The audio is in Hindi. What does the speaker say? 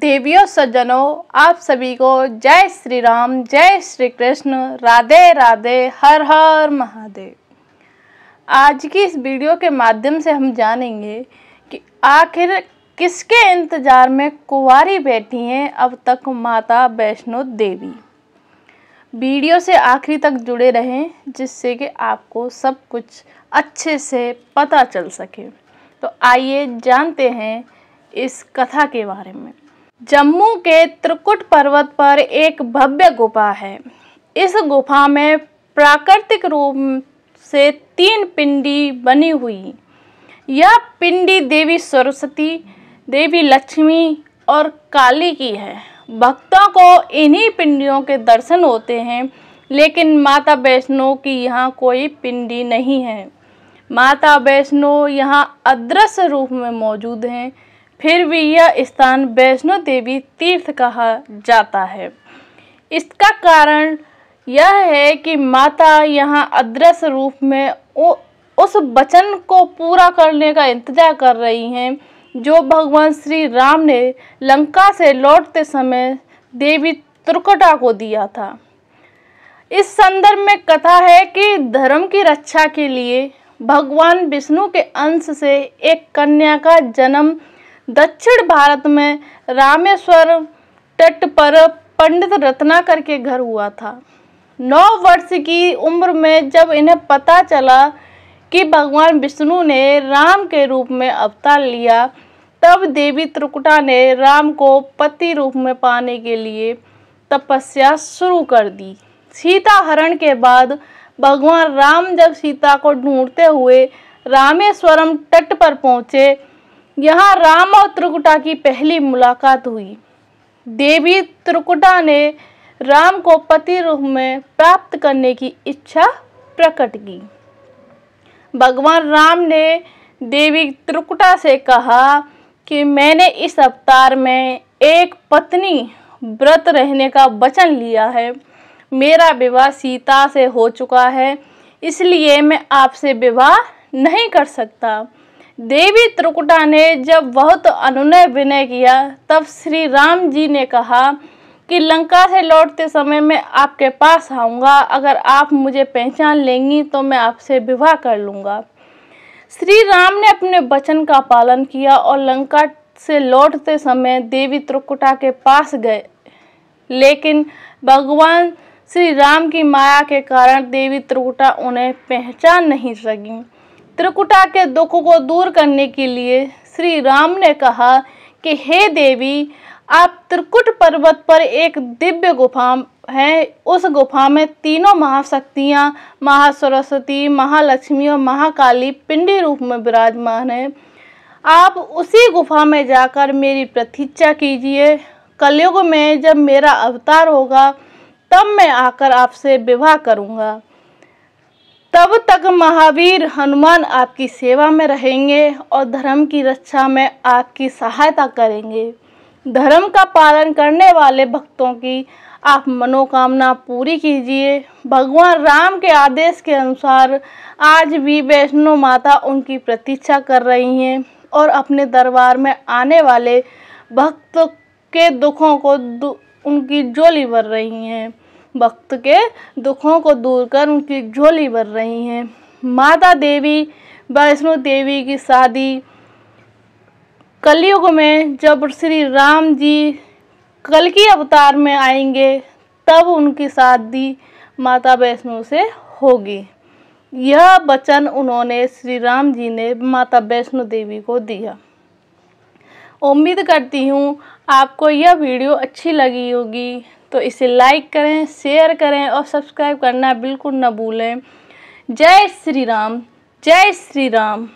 देवियों सज्जनों आप सभी को जय श्री राम जय श्री कृष्ण राधे राधे हर हर महादेव आज की इस वीडियो के माध्यम से हम जानेंगे कि आखिर किसके इंतज़ार में कुंवारी बैठी हैं अब तक माता वैष्णो देवी वीडियो से आखिरी तक जुड़े रहें जिससे कि आपको सब कुछ अच्छे से पता चल सके तो आइए जानते हैं इस कथा के बारे में जम्मू के त्रिकुट पर्वत पर एक भव्य गुफा है इस गुफा में प्राकृतिक रूप से तीन पिंडी बनी हुई यह पिंडी देवी सरस्वती देवी लक्ष्मी और काली की है भक्तों को इन्हीं पिंडियों के दर्शन होते हैं लेकिन माता वैष्णो की यहाँ कोई पिंडी नहीं है माता वैष्णो यहाँ अदृश्य रूप में मौजूद हैं फिर भी यह स्थान वैष्णो देवी तीर्थ कहा जाता है इसका कारण यह है कि माता यहाँ अदृश्य रूप में उ, उस वचन को पूरा करने का इंतजार कर रही हैं जो भगवान श्री राम ने लंका से लौटते समय देवी त्रुकटा को दिया था इस संदर्भ में कथा है कि धर्म की रक्षा के लिए भगवान विष्णु के अंश से एक कन्या का जन्म दक्षिण भारत में रामेश्वरम तट पर पंडित रत्नाकर के घर हुआ था नौ वर्ष की उम्र में जब इन्हें पता चला कि भगवान विष्णु ने राम के रूप में अवतार लिया तब देवी त्रिकुटा ने राम को पति रूप में पाने के लिए तपस्या शुरू कर दी सीता हरण के बाद भगवान राम जब सीता को ढूंढते हुए रामेश्वरम तट पर पहुँचे यहाँ राम और त्रिकुटा की पहली मुलाकात हुई देवी त्रिकुटा ने राम को पति रूप में प्राप्त करने की इच्छा प्रकट की भगवान राम ने देवी त्रिकुटा से कहा कि मैंने इस अवतार में एक पत्नी व्रत रहने का वचन लिया है मेरा विवाह सीता से हो चुका है इसलिए मैं आपसे विवाह नहीं कर सकता देवी त्रिकुटा ने जब बहुत अनुनय विनय किया तब श्री राम जी ने कहा कि लंका से लौटते समय मैं आपके पास आऊँगा अगर आप मुझे पहचान लेंगी तो मैं आपसे विवाह कर लूँगा श्री राम ने अपने वचन का पालन किया और लंका से लौटते समय देवी त्रिकुटा के पास गए लेकिन भगवान श्री राम की माया के कारण देवी त्रिकुटा उन्हें पहचान नहीं सकी त्रिकुटा के दुख को दूर करने के लिए श्री राम ने कहा कि हे देवी आप त्रिकुट पर्वत पर एक दिव्य गुफा है उस गुफा में तीनों महाशक्तियाँ महासरस्वती महालक्ष्मी और महाकाली पिंडी रूप में विराजमान है आप उसी गुफा में जाकर मेरी प्रतीक्षा कीजिए कलयुग में जब मेरा अवतार होगा तब मैं आकर आपसे विवाह करूँगा तब तक महावीर हनुमान आपकी सेवा में रहेंगे और धर्म की रक्षा में आपकी सहायता करेंगे धर्म का पालन करने वाले भक्तों की आप मनोकामना पूरी कीजिए भगवान राम के आदेश के अनुसार आज भी वैष्णो माता उनकी प्रतीक्षा कर रही हैं और अपने दरबार में आने वाले भक्त के दुखों को दु, उनकी जोली भर रही हैं वक्त के दुखों को दूर कर उनकी झोली भर रही हैं माता देवी वैष्णो देवी की शादी कलयुग में जब श्री राम जी कल की अवतार में आएंगे तब उनकी शादी माता वैष्णो से होगी यह वचन उन्होंने श्री राम जी ने माता वैष्णो देवी को दिया उम्मीद करती हूँ आपको यह वीडियो अच्छी लगी होगी तो इसे लाइक करें शेयर करें और सब्सक्राइब करना बिल्कुल ना भूलें जय श्री राम जय श्री राम